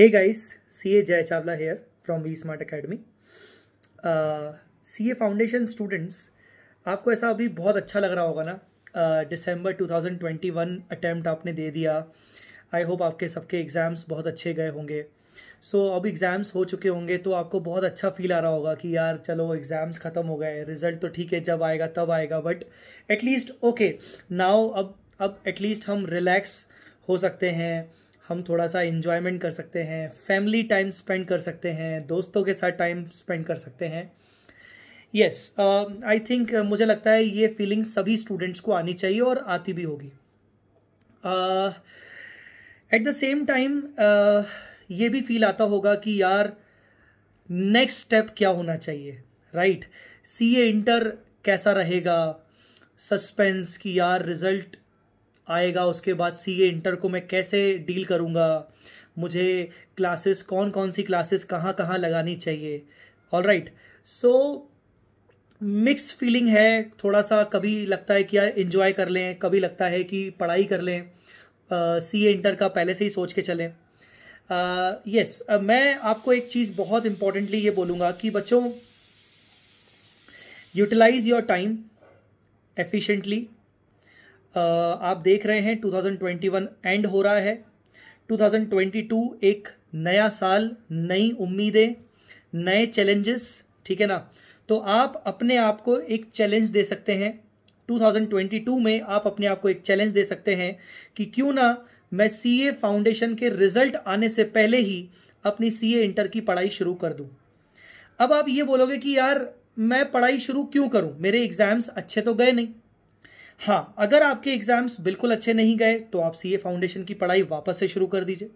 C A Jay Chawla here from V smart academy C A foundation students आपको ऐसा अभी बहुत अच्छा लग रहा होगा ना दिसंबर uh, 2021 अटैम्प्ट आपने दे दिया आई होप आपके सबके एग्ज़ाम्स बहुत अच्छे गए होंगे सो so, अब एग्ज़ाम्स हो चुके होंगे तो आपको बहुत अच्छा फील आ रहा होगा कि यार चलो एग्ज़ाम्स ख़त्म हो गए रिज़ल्ट तो ठीक है जब आएगा तब आएगा बट एटलीस्ट ओके नाउ अब अब एटलीस्ट हम रिलैक्स हो सकते हैं हम थोड़ा सा इन्जॉयमेंट कर सकते हैं फैमिली टाइम स्पेंड कर सकते हैं दोस्तों के साथ टाइम स्पेंड कर सकते हैं यस आई थिंक मुझे लगता है ये फीलिंग सभी स्टूडेंट्स को आनी चाहिए और आती भी होगी एट द सेम टाइम ये भी फील आता होगा कि यार नेक्स्ट स्टेप क्या होना चाहिए राइट सी ए इंटर कैसा रहेगा सस्पेंस कि यार रिजल्ट आएगा उसके बाद सी ए इंटर को मैं कैसे डील करूँगा मुझे क्लासेस कौन कौन सी क्लासेस कहाँ कहाँ लगानी चाहिए all right so mix feeling है थोड़ा सा कभी लगता है कि यार इन्जॉय कर लें कभी लगता है कि पढ़ाई कर लें सी ए इंटर का पहले से ही सोच के चलें यस uh, yes, uh, मैं आपको एक चीज़ बहुत इम्पोर्टेंटली ये बोलूँगा कि बच्चों यूटिलाइज योर टाइम एफिशिएंटली आप देख रहे हैं 2021 एंड हो रहा है 2022 एक नया साल नई उम्मीदें नए चैलेंजेस ठीक है ना तो आप अपने आप को एक चैलेंज दे सकते हैं 2022 में आप अपने आप को एक चैलेंज दे सकते हैं कि क्यों ना मैं सीए फाउंडेशन के रिजल्ट आने से पहले ही अपनी सीए इंटर की पढ़ाई शुरू कर दूं अब आप ये बोलोगे कि यार मैं पढ़ाई शुरू क्यों करूं मेरे एग्ज़ाम्स अच्छे तो गए नहीं हाँ अगर आपके एग्ज़ाम्स बिल्कुल अच्छे नहीं गए तो आप सीए फाउंडेशन की पढ़ाई वापस से शुरू कर दीजिए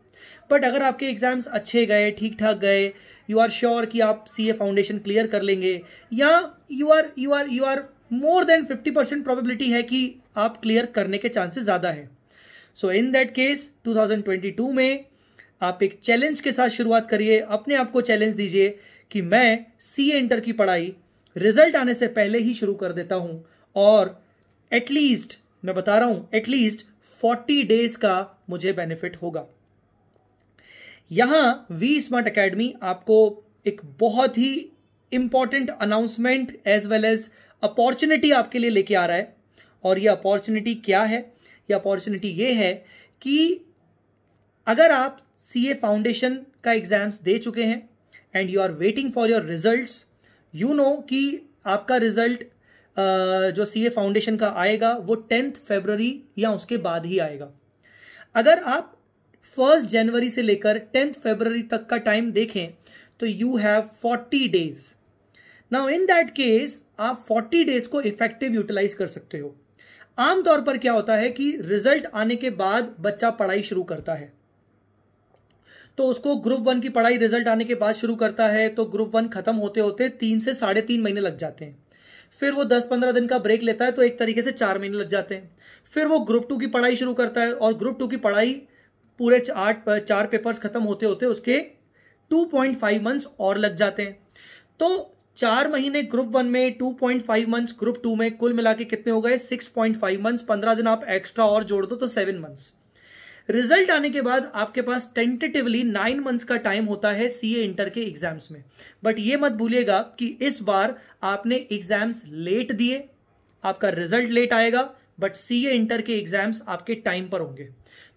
बट अगर आपके एग्ज़ाम्स अच्छे गए ठीक ठाक गए यू आर श्योर कि आप सीए फाउंडेशन क्लियर कर लेंगे या you are you are you are more than fifty percent probability है कि आप क्लियर करने के चांसेस ज़्यादा हैं सो इन दैट केस 2022 में आप एक चैलेंज के साथ शुरुआत करिए अपने आप को चैलेंज दीजिए कि मैं सी इंटर की पढ़ाई रिजल्ट आने से पहले ही शुरू कर देता हूँ और एटलीस्ट मैं बता रहा हूं एटलीस्ट फोर्टी डेज का मुझे बेनिफिट होगा यहां वी स्मार्ट अकेडमी आपको एक बहुत ही important announcement as well as opportunity आपके लिए लेके आ रहा है और यह अपॉर्चुनिटी क्या है यह अपॉर्चुनिटी यह है कि अगर आप सी ए फाउंडेशन का एग्जाम्स दे चुके हैं and you are waiting for your result you know कि आपका रिजल्ट जो सी ए फाउंडेशन का आएगा वो टेंथ फेबररी या उसके बाद ही आएगा अगर आप फर्स्ट जनवरी से लेकर टेंथ फेबररी तक का टाइम देखें तो you have forty days now in that case आप फोर्टी डेज को इफेक्टिव यूटिलाइज कर सकते हो आमतौर पर क्या होता है कि रिजल्ट आने के बाद बच्चा पढ़ाई शुरू करता है तो उसको ग्रुप वन की पढ़ाई रिजल्ट आने के बाद शुरू करता है तो ग्रुप वन खत्म होते होते तीन से साढ़े तीन महीने लग जाते हैं फिर वो दस पंद्रह दिन का ब्रेक लेता है तो एक तरीके से चार महीने लग जाते हैं फिर वो ग्रुप टू की पढ़ाई शुरू करता है और ग्रुप टू की पढ़ाई पूरे आठ चार पेपर्स खत्म होते होते उसके टू पॉइंट फाइव मंथ्स और लग जाते हैं तो चार महीने ग्रुप वन में two point five months group two में कुल मिला के कितने हो गए सिक्स पॉइंट फाइव मंथ्स पंद्रह दिन आप एक्स्ट्रा और जोड़ दो तो सेवन मंथ्स रिजल्ट आने के बाद आपके पास टेंटेटिवली नाइन मंथ्स का टाइम होता है सी ए इंटर के एग्जाम्स में बट ये मत भूलिएगा कि इस बार आपने एग्जाम्स लेट दिए आपका रिजल्ट लेट आएगा बट सी इंटर के एग्जाम्स आपके टाइम पर होंगे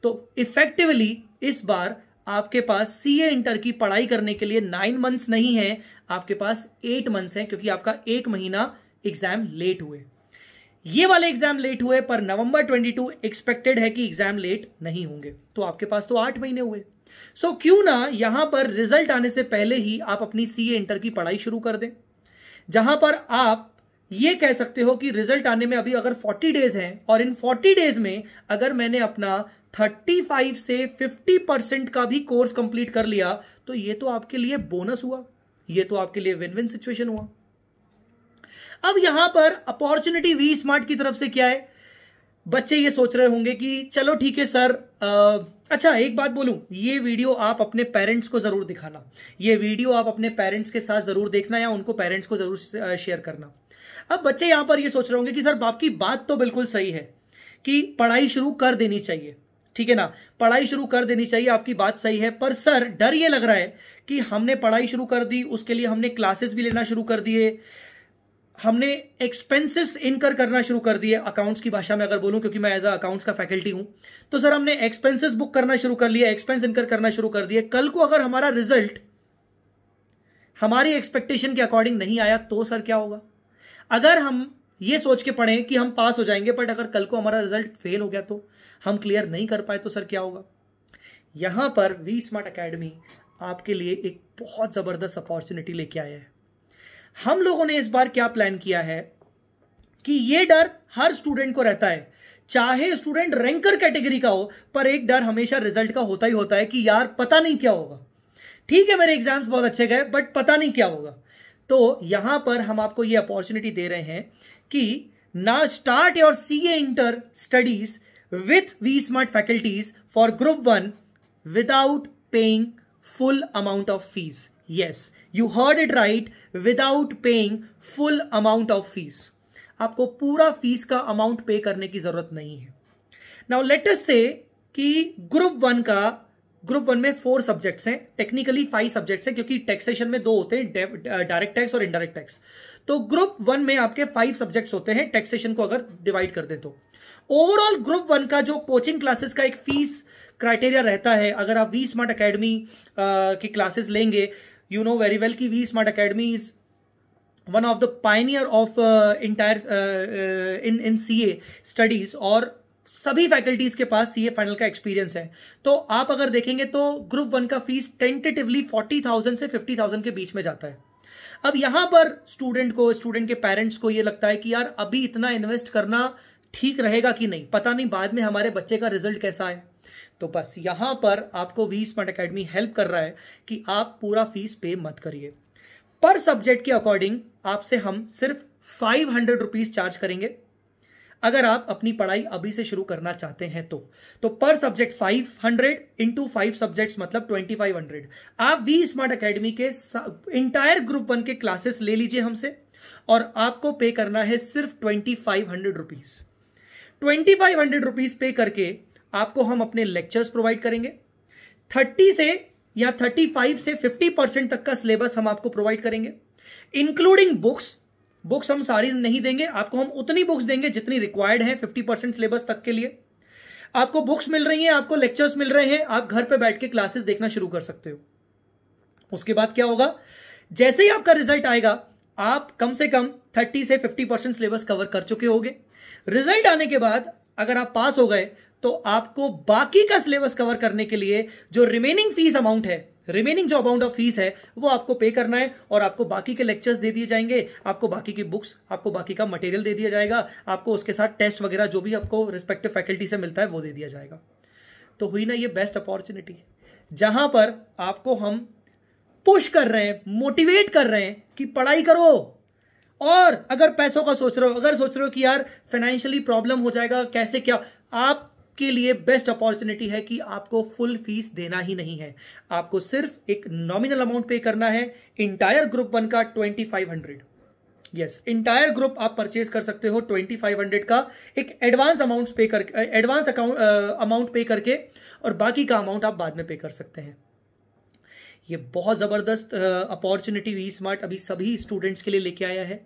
तो इफेक्टिवली इस बार आपके पास सी ए इंटर की पढ़ाई करने के लिए नाइन मंथ्स नहीं है आपके पास एट मंथ्स है क्योंकि आपका एक महीना एग्जाम लेट हुए ये वाले एग्जाम लेट हुए पर नवंबर 22 एक्सपेक्टेड है कि एग्जाम लेट नहीं होंगे तो आपके पास तो आठ महीने हुए सो so, क्यों ना यहां पर रिजल्ट आने से पहले ही आप अपनी सी इंटर की पढ़ाई शुरू कर दें जहां पर आप ये कह सकते हो कि रिजल्ट आने में अभी अगर 40 डेज हैं और इन 40 डेज में अगर मैंने अपना 35 से 50 परसेंट का भी कोर्स कंप्लीट कर लिया तो ये तो आपके लिए बोनस हुआ ये तो आपके लिए विन विन सिचुएशन हुआ अब यहां पर अपॉर्चुनिटी वी स्मार्ट की तरफ से क्या है बच्चे ये सोच रहे होंगे कि चलो ठीक है सर आ, अच्छा एक बात बोलूं ये वीडियो आप अपने पेरेंट्स को जरूर दिखाना ये वीडियो आप अपने पेरेंट्स के साथ जरूर देखना या उनको पेरेंट्स को जरूर शेयर करना अब बच्चे यहां पर ये सोच रहे होंगे कि सर बाप की बात तो बिल्कुल सही है कि पढ़ाई शुरू कर देनी चाहिए ठीक है ना पढ़ाई शुरू कर देनी चाहिए आपकी बात सही है पर सर डर ये लग रहा है कि हमने पढ़ाई शुरू कर दी उसके लिए हमने क्लासेस भी लेना शुरू कर दिए हमने एक्सपेंसेस इनकर करना शुरू कर दिए अकाउंट्स की भाषा में अगर बोलूं क्योंकि मैं एज अ अकाउंट्स का फैकल्टी हूं तो सर हमने एक्सपेंसेस बुक करना शुरू कर लिया एक्सपेंस इनकर करना शुरू कर दिए कल को अगर हमारा रिजल्ट हमारी एक्सपेक्टेशन के अकॉर्डिंग नहीं आया तो सर क्या होगा अगर हम ये सोच के पढ़ें कि हम पास हो जाएंगे बट अगर कल को हमारा रिजल्ट फेल हो गया तो हम क्लियर नहीं कर पाए तो सर क्या होगा यहां पर वी स्मार्ट अकेडमी आपके लिए एक बहुत ज़बरदस्त अपॉर्चुनिटी लेके आया है हम लोगों ने इस बार क्या प्लान किया है कि यह डर हर स्टूडेंट को रहता है चाहे स्टूडेंट रैंकर कैटेगरी का हो पर एक डर हमेशा रिजल्ट का होता ही होता है कि यार पता नहीं क्या होगा ठीक है मेरे एग्जाम्स बहुत अच्छे गए बट पता नहीं क्या होगा तो यहां पर हम आपको यह अपॉर्चुनिटी दे रहे हैं कि ना start your C A inter studies with V smart faculties for group one without paying full amount of fees yes you heard it right without paying full amount of fees आपको पूरा fees का amount पे करने की जरूरत नहीं है now latest से कि ग्रुप वन का ग्रुप वन में फोर सब्जेक्ट्स हैं टेक्निकली फाइव सब्जेक्ट्स हैं क्योंकि टैक्सेशन में दो होते हैं डायरेक्ट टैक्स uh, और इनडायरेक्ट टैक्स तो ग्रुप वन में आपके फाइव सब्जेक्ट्स होते हैं टैक्सेशन को अगर डिवाइड कर दे तो ओवरऑल ग्रुप वन का जो कोचिंग क्लासेस का एक फीस क्राइटेरिया रहता है अगर आप वी स्मार्ट अकेडमी की क्लासेस लेंगे यू नो वेरी वेल की V smart academy is one of the pioneer of entire in in C A studies और सभी फैकल्टीज के पास सी ए फाइनल का एक्सपीरियंस है तो आप अगर देखेंगे तो ग्रुप वन का फीस टेंटेटिवली फोर्टी थाउजेंड से फिफ्टी थाउजेंड के बीच में जाता है अब यहां पर स्टूडेंट को स्टूडेंट के पेरेंट्स को ये लगता है कि यार अभी इतना इन्वेस्ट करना ठीक रहेगा कि नहीं पता नहीं बाद में हमारे बच्चे का रिजल्ट कैसा है तो बस यहाँ पर आपको वी स्मार्ट अकेडमी हेल्प कर रहा है कि आप पूरा फीस पे मत करिए पर सब्जेक्ट के अकॉर्डिंग आपसे हम सिर्फ फाइव हंड्रेड रुपीज़ चार्ज करेंगे अगर आप अपनी पढ़ाई अभी से शुरू करना चाहते हैं तो तो पर subject 500 hundred into five subject मतलब 2500 आप वी स्मार्ट अकेडमी के इंटायर ग्रुप वन के क्लासेस ले लीजिए हमसे और आपको पे करना है सिर्फ twenty five hundred rupees twenty five hundred rupees pay करके आपको हम अपने लेक्चर्स प्रोवाइड करेंगे थर्टी से या थर्टी फाइव से फिफ्टी परसेंट तक का सिलेबस हम आपको प्रोवाइड करेंगे इंक्लूडिंग बुक्स बुक्स हम सारी नहीं देंगे आपको हम उतनी बुक्स देंगे जितनी रिक्वायर्ड है फिफ्टी परसेंट सिलेबस तक के लिए आपको बुक्स मिल रही हैं आपको लेक्चर्स मिल रहे हैं आप घर पर बैठ के क्लासेस देखना शुरू कर सकते हो उसके बाद क्या होगा जैसे ही आपका रिजल्ट आएगा आप कम से कम 30 से 50 परसेंट सिलेबस कवर कर चुके होंगे रिजल्ट आने के बाद अगर आप पास हो गए तो आपको बाकी का सिलेबस कवर करने के लिए जो रिमेनिंग फीस अमाउंट है रिमेनिंग जो अमाउंट ऑफ फीस है वो आपको पे करना है और आपको बाकी के लेक्चर्स दे दिए जाएंगे आपको बाकी की बुक्स आपको बाकी का मटेरियल दे दिया जाएगा आपको उसके साथ टेस्ट वगैरह जो भी आपको रिस्पेक्टिव फैकल्टी से मिलता है वो दे दिया जाएगा तो हुई ना ये बेस्ट अपॉर्चुनिटी जहां पर आपको हम पुश कर रहे हैं मोटिवेट कर रहे हैं कि पढ़ाई करो और अगर पैसों का सोच रहे हो अगर सोच रहे हो कि यार फाइनेंशियली प्रॉब्लम हो जाएगा कैसे क्या आप के लिए बेस्ट अपॉर्चुनिटी है कि आपको फुल फीस देना ही नहीं है आपको सिर्फ एक नॉमिनल अमाउंट पे करना है इंटायर ग्रुप वन का twenty five hundred yes entire group आप परचेज कर सकते हो ट्वेंटी फाइव हंड्रेड का एक एडवांस अमाउंट पे करके एडवांस अकाउंट अमाउंट पे करके और बाकी का अमाउंट आप बाद में पे कर सकते हैं ये बहुत ज़बरदस्त अपॉर्चुनिटी वी स्मार्ट अभी सभी स्टूडेंट्स के लिए लेके आया है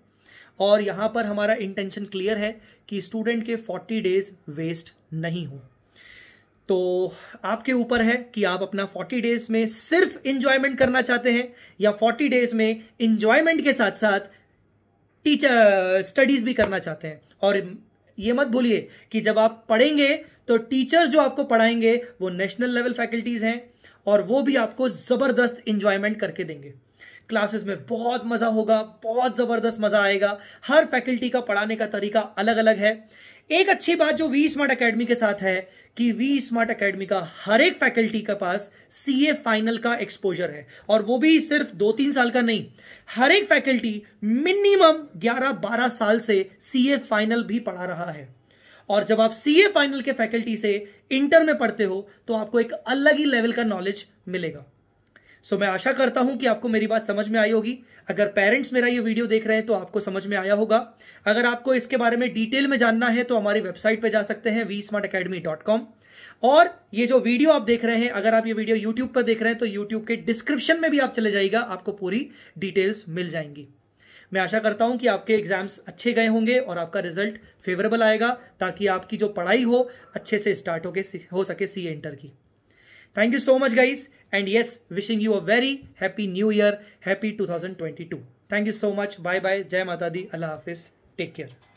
और यहाँ पर हमारा इंटेंशन क्लियर है कि स्टूडेंट के फोर्टी डेज वेस्ट नहीं हो तो आपके ऊपर है कि आप अपना 40 डेज में सिर्फ इंजॉयमेंट करना चाहते हैं या 40 डेज में इंजॉयमेंट के साथ साथ टीचर स्टडीज भी करना चाहते हैं और ये मत भूलिए कि जब आप पढ़ेंगे तो टीचर्स जो आपको पढ़ाएंगे वो नेशनल लेवल फैकल्टीज हैं और वो भी आपको ज़बरदस्त इन्जॉयमेंट करके देंगे क्लासेस में बहुत मज़ा होगा बहुत ज़बरदस्त मज़ा आएगा हर फैकल्टी का पढ़ाने का तरीका अलग अलग है एक अच्छी बात जो वी स्मार्ट अकेडमी के साथ है कि वी स्मार्ट अकेडमी का हर एक फैकल्टी के पास सीए फाइनल का एक्सपोजर है और वो भी सिर्फ दो तीन साल का नहीं हर एक फैकल्टी मिनिमम 11-12 साल से सीए फाइनल भी पढ़ा रहा है और जब आप सीए फाइनल के फैकल्टी से इंटर में पढ़ते हो तो आपको एक अलग ही लेवल का नॉलेज मिलेगा सो so, मैं आशा करता हूं कि आपको मेरी बात समझ में आई होगी अगर पेरेंट्स मेरा ये वीडियो देख रहे हैं तो आपको समझ में आया होगा अगर आपको इसके बारे में डिटेल में जानना है तो हमारी वेबसाइट पर जा सकते हैं V smart academy dot com और ये जो वीडियो आप देख रहे हैं अगर आप ये वीडियो यूट्यूब पर देख रहे हैं तो यूट्यूब के डिस्क्रिप्शन में भी आप चले जाइएगा आपको पूरी डिटेल्स मिल जाएंगी मैं आशा करता हूँ कि आपके एग्ज़ाम्स अच्छे गए होंगे और आपका रिजल्ट फेवरेबल आएगा ताकि आपकी जो पढ़ाई हो अच्छे से स्टार्ट होके हो सके सी इंटर की thank you so much guys and yes wishing you a very happy new year happy 2022 thank you so much bye bye जय माता दी अल्लाह हाफिज़ टेक केयर